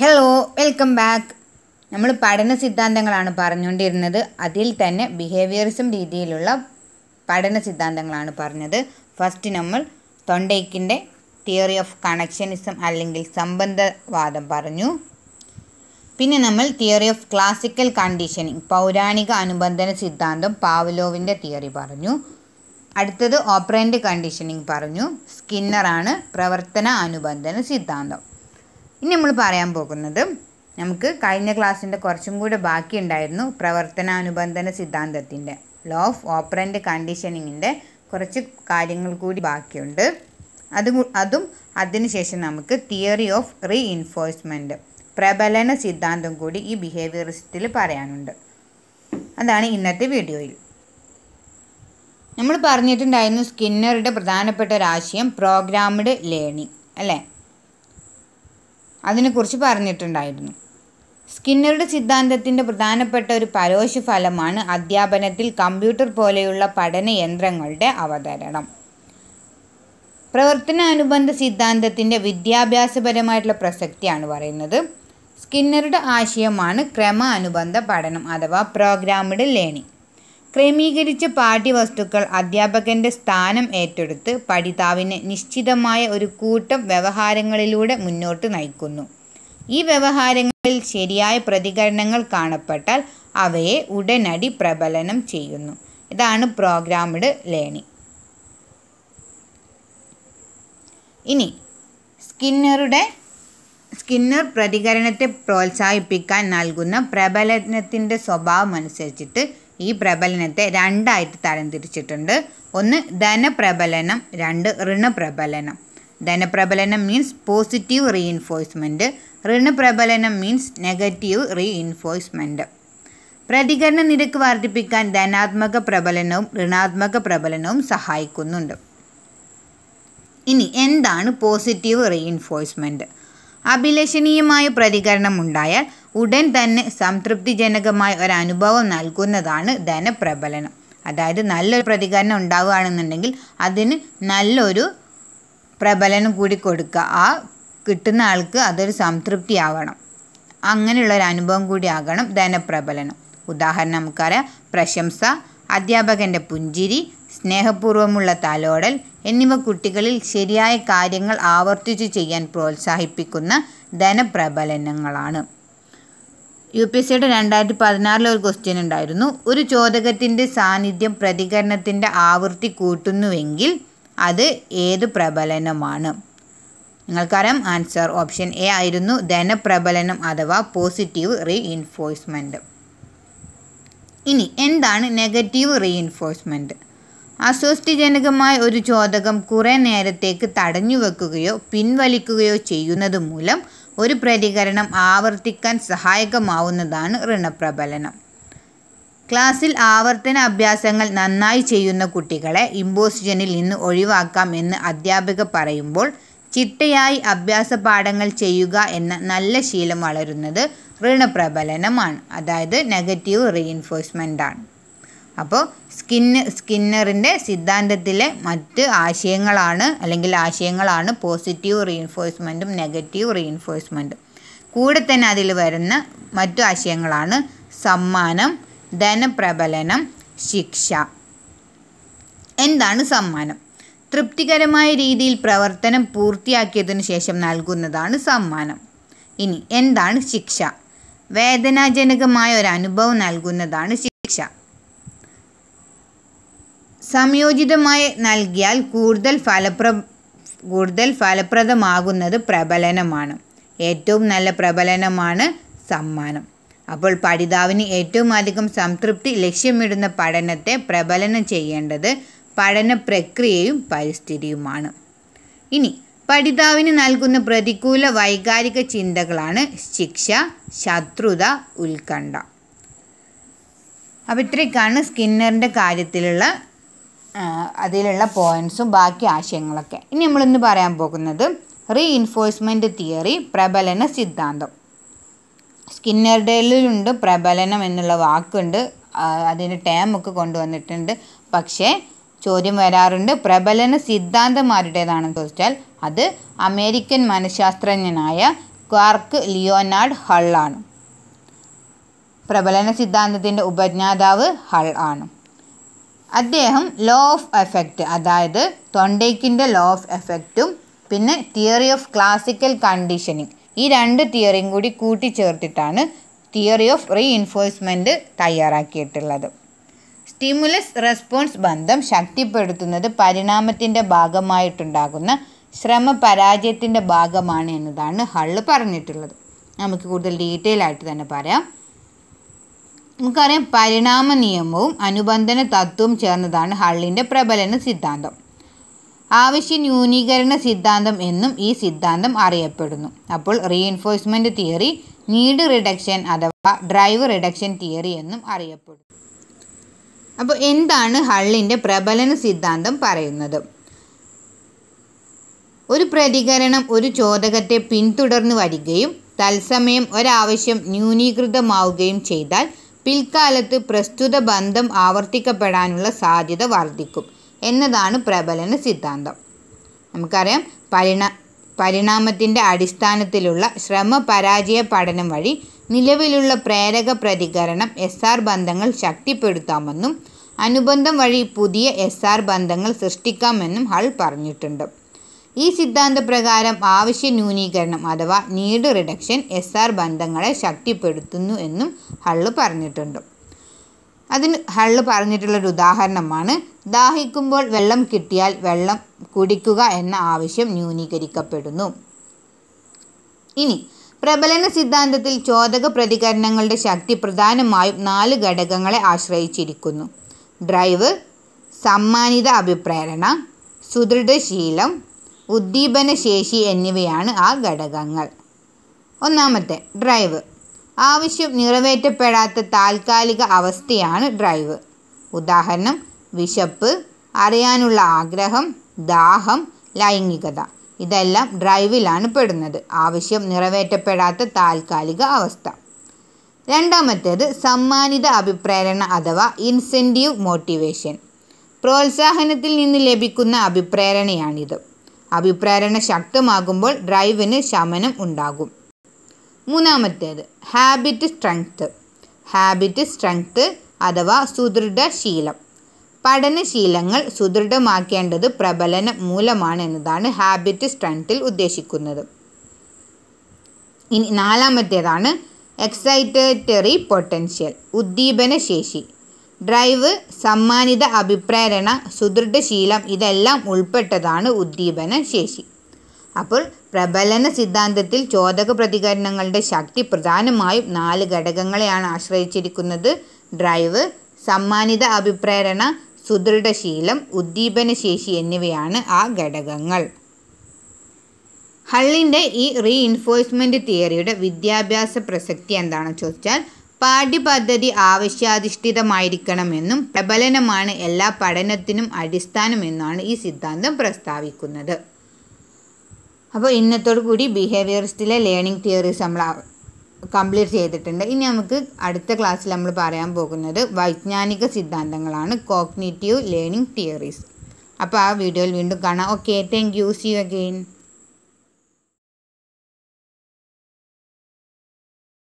hello welcome back നമ്മൾ പഠന സിദ്ധാന്തങ്ങളാണ് പറഞ്ഞുകൊണ്ടിരുന്നത് അതിൽ തന്നെ ബിഹേവിയറിസം രീതിയിലുള്ള പഠന സിദ്ധാന്തങ്ങളാണ് പറഞ്ഞത് ഫസ്റ്റ് നമ്മൾ തൊണ്ടയ്ക്കിൻ്റെ തിയറി ഓഫ് കണക്ഷനിസം അല്ലെങ്കിൽ സംബന്ധവാദം പറഞ്ഞു പിന്നെ നമ്മൾ തിയറി ഓഫ് ക്ലാസിക്കൽ കണ്ടീഷനിങ് പൗരാണിക അനുബന്ധന സിദ്ധാന്തം പാവലോവിൻ്റെ തിയറി പറഞ്ഞു അടുത്തത് ഓപ്പറേൻ്റ് കണ്ടീഷനിങ് പറഞ്ഞു സ്കിന്നറാണ് പ്രവർത്തന അനുബന്ധന സിദ്ധാന്തം ഇനി നമ്മൾ പറയാൻ പോകുന്നത് നമുക്ക് കഴിഞ്ഞ ക്ലാസ്സിൻ്റെ കുറച്ചും കൂടെ ബാക്കിയുണ്ടായിരുന്നു പ്രവർത്തനാനുബന്ധന സിദ്ധാന്തത്തിൻ്റെ ലോ ഓഫ് ഓപ്പറൻ്റ് കണ്ടീഷനിങ്ങിൻ്റെ കുറച്ച് കാര്യങ്ങൾ കൂടി ബാക്കിയുണ്ട് അത് അതും അതിനുശേഷം നമുക്ക് തിയറി ഓഫ് റീ ഇൻഫോഴ്സ്മെൻറ്റ് പ്രബലന സിദ്ധാന്തം കൂടി ഈ ബിഹേവിയറിസ്റ്റിൽ പറയാനുണ്ട് അതാണ് ഇന്നത്തെ വീഡിയോയിൽ നമ്മൾ പറഞ്ഞിട്ടുണ്ടായിരുന്നു സ്കിന്നറുടെ പ്രധാനപ്പെട്ട ഒരാശയം പ്രോഗ്രാംഡ് ലേണിംഗ് അല്ലേ അതിനെക്കുറിച്ച് പറഞ്ഞിട്ടുണ്ടായിരുന്നു സ്കിന്നറുടെ സിദ്ധാന്തത്തിൻ്റെ പ്രധാനപ്പെട്ട ഒരു പരോശ ഫലമാണ് അധ്യാപനത്തിൽ കമ്പ്യൂട്ടർ പോലെയുള്ള പഠന യന്ത്രങ്ങളുടെ അവതരണം അനുബന്ധ സിദ്ധാന്തത്തിൻ്റെ വിദ്യാഭ്യാസപരമായിട്ടുള്ള പ്രസക്തിയാണ് പറയുന്നത് സ്കിന്നറുടെ ആശയമാണ് ക്രമാനുബന്ധ പഠനം അഥവാ പ്രോഗ്രാമിഡ് ലേണിംഗ് ക്രമീകരിച്ച പാഠ്യവസ്തുക്കൾ അധ്യാപകൻ്റെ സ്ഥാനം ഏറ്റെടുത്ത് പഠിതാവിനെ നിശ്ചിതമായ ഒരു കൂട്ടം വ്യവഹാരങ്ങളിലൂടെ മുന്നോട്ട് നയിക്കുന്നു ഈ വ്യവഹാരങ്ങളിൽ ശരിയായ പ്രതികരണങ്ങൾ കാണപ്പെട്ടാൽ അവയെ ഉടനടി പ്രബലനം ചെയ്യുന്നു ഇതാണ് പ്രോഗ്രാമഡ് ലേണിംഗ് ഇനി സ്കിന്നറുടെ സ്കിന്നർ പ്രതികരണത്തെ പ്രോത്സാഹിപ്പിക്കാൻ നൽകുന്ന പ്രബലനത്തിൻ്റെ സ്വഭാവം അനുസരിച്ചിട്ട് ഈ പ്രബലനത്തെ രണ്ടായിട്ട് തരംതിരിച്ചിട്ടുണ്ട് ഒന്ന് ധനപ്രബലനം രണ്ട് ഋണപ്രബലനം ധനപ്രബലനം മീൻസ് പോസിറ്റീവ് റീഇൻഫോഴ്സ്മെൻറ്റ് ഋണപ്രബലനം മീൻസ് നെഗറ്റീവ് റീഇൻഫോഴ്സ്മെൻറ്റ് പ്രതികരണ നിരക്ക് വർദ്ധിപ്പിക്കാൻ ധനാത്മക പ്രബലനവും ഋണാത്മക പ്രബലനവും സഹായിക്കുന്നുണ്ട് ഇനി എന്താണ് പോസിറ്റീവ് റീഇൻഫോഴ്സ്മെൻറ്റ് അഭിലഷണീയമായ പ്രതികരണം ഉണ്ടായാൽ ഉടൻ തന്നെ സംതൃപ്തിജനകമായ ഒരനുഭവം നൽകുന്നതാണ് ധനപ്രബലനം അതായത് നല്ലൊരു പ്രതികരണം ഉണ്ടാവുകയാണെന്നുണ്ടെങ്കിൽ അതിന് നല്ലൊരു പ്രബലനം കൂടി കൊടുക്കുക ആ കിട്ടുന്ന ആൾക്ക് അതൊരു സംതൃപ്തി ആവണം അങ്ങനെയുള്ള ഒരു അനുഭവം കൂടി ആകണം ധനപ്രബലനം ഉദാഹരണം നമുക്കറിയാം പ്രശംസ അധ്യാപകൻ്റെ പുഞ്ചിരി സ്നേഹപൂർവ്വമുള്ള തലോടൽ എന്നിവ കുട്ടികളിൽ ശരിയായ കാര്യങ്ങൾ ആവർത്തിച്ചു ചെയ്യാൻ പ്രോത്സാഹിപ്പിക്കുന്ന ധനപ്രബലനങ്ങളാണ് യു പി എസ് സിയുടെ രണ്ടായിരത്തി പതിനാറിലെ ഒരു ക്വസ്റ്റ്യൻ ഉണ്ടായിരുന്നു ഒരു ചോദകത്തിൻ്റെ സാന്നിധ്യം പ്രതികരണത്തിൻ്റെ ആവൃത്തി കൂട്ടുന്നുവെങ്കിൽ അത് ഏത് പ്രബലനമാണ് നിങ്ങൾക്കറിയാം ആൻസർ ഓപ്ഷൻ എ ആയിരുന്നു ധനപ്രബലനം അഥവാ പോസിറ്റീവ് റീഇൻഫോഴ്സ്മെൻറ്റ് ഇനി എന്താണ് നെഗറ്റീവ് റീഇൻഫോഴ്സ്മെൻറ്റ് അസ്വസ്തിജനകമായ ഒരു ചോദകം കുറേ നേരത്തേക്ക് തടഞ്ഞു വെക്കുകയോ പിൻവലിക്കുകയോ ചെയ്യുന്നത് മൂലം ഒരു പ്രതികരണം ആവർത്തിക്കാൻ സഹായകമാവുന്നതാണ് ഋണപ്രബലനം ക്ലാസ്സിൽ ആവർത്തന അഭ്യാസങ്ങൾ നന്നായി ചെയ്യുന്ന കുട്ടികളെ ഇമ്പോസിജനിൽ നിന്ന് ഒഴിവാക്കാം എന്ന് അധ്യാപിക പറയുമ്പോൾ ചിട്ടയായി അഭ്യാസ പാഠങ്ങൾ ചെയ്യുക എന്ന നല്ല ശീലം വളരുന്നത് ഋണപ്രബലനമാണ് അതായത് നെഗറ്റീവ് റീഇൻഫോഴ്സ്മെൻ്റ് ആണ് അപ്പോൾ സ്കിന്ന് സ്കിന്നറിൻ്റെ സിദ്ധാന്തത്തിലെ മറ്റ് ആശയങ്ങളാണ് അല്ലെങ്കിൽ ആശയങ്ങളാണ് പോസിറ്റീവ് റീഇൻഫോഴ്സ്മെൻറ്റും നെഗറ്റീവ് റീഇൻഫോഴ്സ്മെൻറ്റും കൂടെ തന്നെ അതിൽ വരുന്ന മറ്റു ആശയങ്ങളാണ് സമ്മാനം ധനപ്രബലനം ശിക്ഷ എന്താണ് സമ്മാനം തൃപ്തികരമായ രീതിയിൽ പ്രവർത്തനം പൂർത്തിയാക്കിയതിനു ശേഷം നൽകുന്നതാണ് സമ്മാനം ഇനി എന്താണ് ശിക്ഷ വേദനാജനകമായ ഒരു അനുഭവം നൽകുന്നതാണ് ശിക്ഷ സംയോജിതമായി നൽകിയാൽ കൂടുതൽ ഫലപ്ര കൂടുതൽ ഫലപ്രദമാകുന്നത് പ്രബലനമാണ് ഏറ്റവും നല്ല പ്രബലനമാണ് സമ്മാനം അപ്പോൾ പഠിതാവിന് ഏറ്റവും അധികം സംതൃപ്തി ലക്ഷ്യമിടുന്ന പഠനത്തെ പ്രബലനം ചെയ്യേണ്ടത് പഠന പ്രക്രിയയും പരിസ്ഥിതിയുമാണ് ഇനി പഠിതാവിന് നൽകുന്ന പ്രതികൂല വൈകാരിക ചിന്തകളാണ് ശിക്ഷ ശത്രുത ഉത്കണ്ഠ അപ്പോൾ ഇത്രയ്ക്കാണ് സ്കിന്നറിൻ്റെ കാര്യത്തിലുള്ള അതിലുള്ള പോയിൻസും ബാക്കി ആശയങ്ങളൊക്കെ ഇനി നമ്മളിന്ന് പറയാൻ പോകുന്നത് റീഇൻഫോഴ്സ്മെൻറ്റ് തിയറി പ്രബലന സിദ്ധാന്തം സ്കിന്നർഡേലുണ്ട് പ്രബലനം എന്നുള്ള വാക്കുണ്ട് അതിൻ്റെ ടേമൊക്കെ കൊണ്ടുവന്നിട്ടുണ്ട് പക്ഷേ ചോദ്യം വരാറുണ്ട് പ്രബലന സിദ്ധാന്തം ആരുടേതാണെന്ന് ചോദിച്ചാൽ അത് അമേരിക്കൻ മനഃശാസ്ത്രജ്ഞനായ ക്വാർക്ക് ലിയോനാർഡ് ഹൾ ആണ് പ്രബലന സിദ്ധാന്തത്തിൻ്റെ ഉപജ്ഞാതാവ് ഹൾ ആണ് അദ്ദേഹം ലോ ഓഫ് എഫക്റ്റ് അതായത് തൊണ്ടേക്കിൻ്റെ ലോ ഓഫ് എഫക്റ്റും പിന്നെ തിയറി ഓഫ് ക്ലാസിക്കൽ കണ്ടീഷനിങ് ഈ രണ്ട് തിയറിയും കൂടി കൂട്ടിച്ചേർത്തിട്ടാണ് തിയറി ഓഫ് റീഇൻഫോഴ്സ്മെൻറ്റ് തയ്യാറാക്കിയിട്ടുള്ളത് സ്റ്റിമുലസ് റെസ്പോൺസ് ബന്ധം ശക്തിപ്പെടുത്തുന്നത് പരിണാമത്തിൻ്റെ ഭാഗമായിട്ടുണ്ടാകുന്ന ശ്രമ പരാജയത്തിൻ്റെ ഭാഗമാണ് എന്നതാണ് ഹള്ള് പറഞ്ഞിട്ടുള്ളത് നമുക്ക് കൂടുതൽ ഡീറ്റെയിൽ ആയിട്ട് തന്നെ പറയാം നമുക്കറിയാം പരിണാമ നിയമവും അനുബന്ധന തത്വവും ചേർന്നതാണ് ഹള്ളിൻ്റെ പ്രബലന സിദ്ധാന്തം ആവശ്യ ന്യൂനീകരണ സിദ്ധാന്തം എന്നും ഈ സിദ്ധാന്തം അറിയപ്പെടുന്നു അപ്പോൾ റീഎൻഫോഴ്സ്മെൻ്റ് തിയറി നീഡ് റിഡക്ഷൻ അഥവാ ഡ്രൈവ് റിഡക്ഷൻ തിയറി എന്നും അറിയപ്പെടുന്നു അപ്പോൾ എന്താണ് ഹള്ളിൻ്റെ പ്രബലന സിദ്ധാന്തം പറയുന്നത് ഒരു പ്രതികരണം ഒരു ചോദകത്തെ പിന്തുടർന്നു വരികയും തത്സമയം ഒരാവശ്യം ന്യൂനീകൃതമാവുകയും ചെയ്താൽ പിൽക്കാലത്ത് പ്രസ്തുത ബന്ധം ആവർത്തിക്കപ്പെടാനുള്ള സാധ്യത വർദ്ധിക്കും എന്നതാണ് പ്രബലന സിദ്ധാന്തം നമുക്കറിയാം പരിണ പരിണാമത്തിൻ്റെ അടിസ്ഥാനത്തിലുള്ള ശ്രമ പരാജയ പഠനം വഴി നിലവിലുള്ള പ്രേരക പ്രതികരണം എസ് ആർ ബന്ധങ്ങൾ ശക്തിപ്പെടുത്താമെന്നും അനുബന്ധം വഴി പുതിയ എസ് ആർ ബന്ധങ്ങൾ സൃഷ്ടിക്കാമെന്നും ഹൾ പറഞ്ഞിട്ടുണ്ട് ഈ സിദ്ധാന്തപ്രകാരം ആവശ്യ ന്യൂനീകരണം അഥവാ നീഡ് റിഡക്ഷൻ എസ് ആർ ബന്ധങ്ങളെ ശക്തിപ്പെടുത്തുന്നു എന്നും ഹള്ള് പറഞ്ഞിട്ടുണ്ട് അതിന് ഹള്ള് പറഞ്ഞിട്ടുള്ളൊരു ഉദാഹരണമാണ് ദാഹിക്കുമ്പോൾ വെള്ളം കിട്ടിയാൽ വെള്ളം കുടിക്കുക എന്ന ആവശ്യം ന്യൂനീകരിക്കപ്പെടുന്നു ഇനി പ്രബലന സിദ്ധാന്തത്തിൽ ചോദക പ്രതികരണങ്ങളുടെ ശക്തി പ്രധാനമായും നാല് ഘടകങ്ങളെ ആശ്രയിച്ചിരിക്കുന്നു ഡ്രൈവ് സമ്മാനിത അഭിപ്രേരണ സുദൃഢശീലം ശേഷി എന്നിവയാണ് ആ ഘടകങ്ങൾ ഒന്നാമത്തെ ഡ്രൈവ് ആവശ്യം നിറവേറ്റപ്പെടാത്ത താൽക്കാലിക അവസ്ഥയാണ് ഡ്രൈവ് ഉദാഹരണം വിശപ്പ് അറിയാനുള്ള ആഗ്രഹം ദാഹം ലൈംഗികത ഇതെല്ലാം ഡ്രൈവിലാണ് പെടുന്നത് ആവശ്യം നിറവേറ്റപ്പെടാത്ത താൽക്കാലിക അവസ്ഥ രണ്ടാമത്തേത് സമ്മാനിത അഭിപ്രേരണ അഥവാ ഇൻസെൻറ്റീവ് മോട്ടിവേഷൻ പ്രോത്സാഹനത്തിൽ നിന്ന് ലഭിക്കുന്ന അഭിപ്രേരണയാണിത് അഭിപ്രേരണ ശക്തമാകുമ്പോൾ ഡ്രൈവിന് ശമനം ഉണ്ടാകും മൂന്നാമത്തേത് ഹാബിറ്റ് സ്ട്രെങ്ത്ത് ഹാബിറ്റ് സ്ട്രെങ്ത്ത് അഥവാ സുദൃഢശീലം പഠനശീലങ്ങൾ സുദൃഢമാക്കേണ്ടത് പ്രബലന മൂലമാണ് എന്നതാണ് ഹാബിറ്റ് സ്ട്രെങ്ത്തിൽ ഉദ്ദേശിക്കുന്നത് ഇനി നാലാമത്തേതാണ് എക്സൈറ്റേറ്ററി പൊട്ടൻഷ്യൽ ഉദ്ദീപന ശേഷി ഡ്രൈവ് സമ്മാനിത അഭിപ്രേരണ സുദൃഢശീലം ഇതെല്ലാം ഉൾപ്പെട്ടതാണ് ഉദ്ദീപന ശേഷി അപ്പോൾ പ്രബലന സിദ്ധാന്തത്തിൽ ചോദക പ്രതികരണങ്ങളുടെ ശക്തി പ്രധാനമായും നാല് ഘടകങ്ങളെയാണ് ആശ്രയിച്ചിരിക്കുന്നത് ഡ്രൈവ് സമ്മാനിത അഭിപ്രേരണ സുദൃഢശീലം ശേഷി എന്നിവയാണ് ആ ഘടകങ്ങൾ ഹള്ളിൻ്റെ ഈ റീഇൻഫോഴ്സ്മെൻറ്റ് തിയറിയുടെ വിദ്യാഭ്യാസ പ്രസക്തി എന്താണെന്ന് ചോദിച്ചാൽ പാഠ്യപദ്ധതി ആവശ്യാധിഷ്ഠിതമായിരിക്കണമെന്നും പ്രബലനമാണ് എല്ലാ പഠനത്തിനും അടിസ്ഥാനമെന്നാണ് ഈ സിദ്ധാന്തം പ്രസ്താവിക്കുന്നത് അപ്പോൾ ഇന്നത്തോടു കൂടി ബിഹേവിയറിസ്റ്റിലെ ലേണിംഗ് തിയറീസ് നമ്മൾ കംപ്ലീറ്റ് ചെയ്തിട്ടുണ്ട് ഇനി നമുക്ക് അടുത്ത ക്ലാസ്സിൽ നമ്മൾ പറയാൻ പോകുന്നത് വൈജ്ഞാനിക സിദ്ധാന്തങ്ങളാണ് കോഗ്നേറ്റീവ് ലേണിംഗ് തിയറീസ് അപ്പോൾ ആ വീഡിയോയിൽ വീണ്ടും കാണാം okay thank you see again